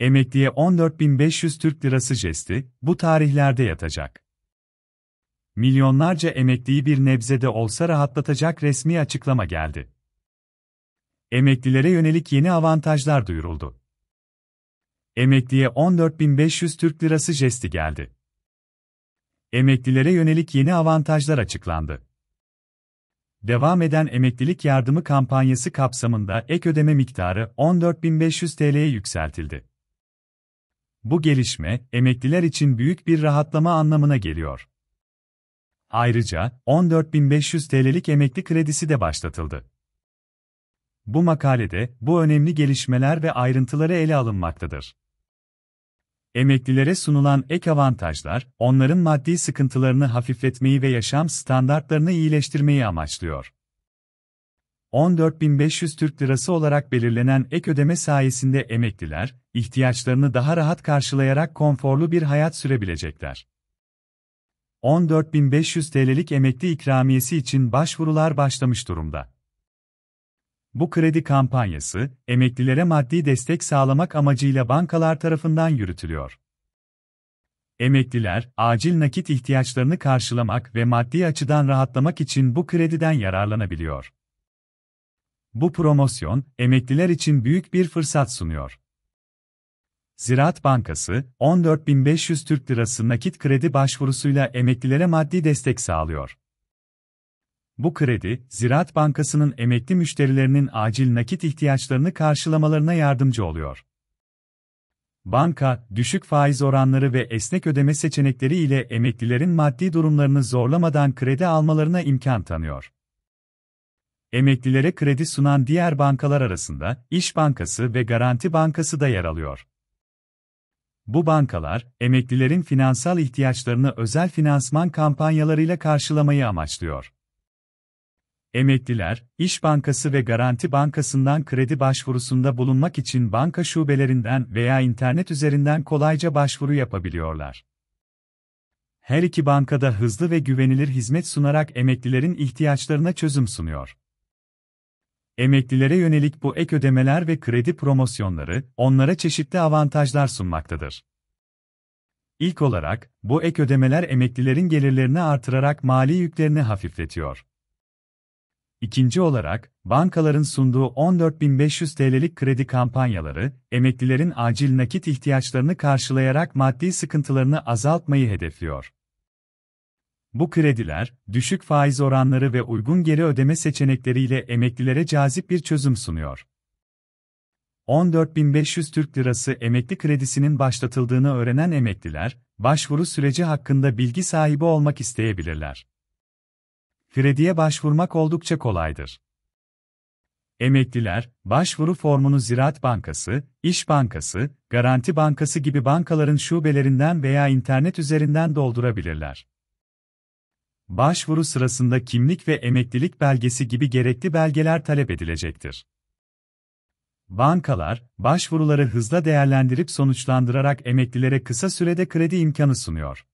Emekliye 14.500 Türk lirası jesti, bu tarihlerde yatacak. Milyonlarca emekliyi bir nebzede olsa rahatlatacak resmi açıklama geldi. Emeklilere yönelik yeni avantajlar duyuruldu. Emekliye 14.500 Türk lirası jesti geldi. Emeklilere yönelik yeni avantajlar açıklandı devam eden emeklilik yardımı kampanyası kapsamında ek ödeme miktarı 14.500 TL'ye yükseltildi. Bu gelişme, emekliler için büyük bir rahatlama anlamına geliyor. Ayrıca, 14.500 TL'lik emekli kredisi de başlatıldı. Bu makalede, bu önemli gelişmeler ve ayrıntıları ele alınmaktadır. Emeklilere sunulan ek avantajlar, onların maddi sıkıntılarını hafifletmeyi ve yaşam standartlarını iyileştirmeyi amaçlıyor. 14.500 Türk Lirası olarak belirlenen ek ödeme sayesinde emekliler, ihtiyaçlarını daha rahat karşılayarak konforlu bir hayat sürebilecekler. 14.500 TL'lik emekli ikramiyesi için başvurular başlamış durumda. Bu kredi kampanyası, emeklilere maddi destek sağlamak amacıyla bankalar tarafından yürütülüyor. Emekliler, acil nakit ihtiyaçlarını karşılamak ve maddi açıdan rahatlamak için bu krediden yararlanabiliyor. Bu promosyon, emekliler için büyük bir fırsat sunuyor. Ziraat Bankası, 14.500 Türk Lirası nakit kredi başvurusuyla emeklilere maddi destek sağlıyor. Bu kredi, Ziraat Bankası'nın emekli müşterilerinin acil nakit ihtiyaçlarını karşılamalarına yardımcı oluyor. Banka, düşük faiz oranları ve esnek ödeme seçenekleri ile emeklilerin maddi durumlarını zorlamadan kredi almalarına imkan tanıyor. Emeklilere kredi sunan diğer bankalar arasında İş Bankası ve Garanti Bankası da yer alıyor. Bu bankalar, emeklilerin finansal ihtiyaçlarını özel finansman kampanyalarıyla karşılamayı amaçlıyor. Emekliler, İş Bankası ve Garanti Bankası'ndan kredi başvurusunda bulunmak için banka şubelerinden veya internet üzerinden kolayca başvuru yapabiliyorlar. Her iki bankada hızlı ve güvenilir hizmet sunarak emeklilerin ihtiyaçlarına çözüm sunuyor. Emeklilere yönelik bu ek ödemeler ve kredi promosyonları onlara çeşitli avantajlar sunmaktadır. İlk olarak, bu ek ödemeler emeklilerin gelirlerini artırarak mali yüklerini hafifletiyor. İkinci olarak, bankaların sunduğu 14.500 TL'lik kredi kampanyaları, emeklilerin acil nakit ihtiyaçlarını karşılayarak maddi sıkıntılarını azaltmayı hedefliyor. Bu krediler, düşük faiz oranları ve uygun geri ödeme seçenekleriyle emeklilere cazip bir çözüm sunuyor. 14.500 Türk Lirası emekli kredisinin başlatıldığını öğrenen emekliler, başvuru süreci hakkında bilgi sahibi olmak isteyebilirler. Krediye başvurmak oldukça kolaydır. Emekliler, başvuru formunu Ziraat Bankası, İş Bankası, Garanti Bankası gibi bankaların şubelerinden veya internet üzerinden doldurabilirler. Başvuru sırasında kimlik ve emeklilik belgesi gibi gerekli belgeler talep edilecektir. Bankalar, başvuruları hızla değerlendirip sonuçlandırarak emeklilere kısa sürede kredi imkanı sunuyor.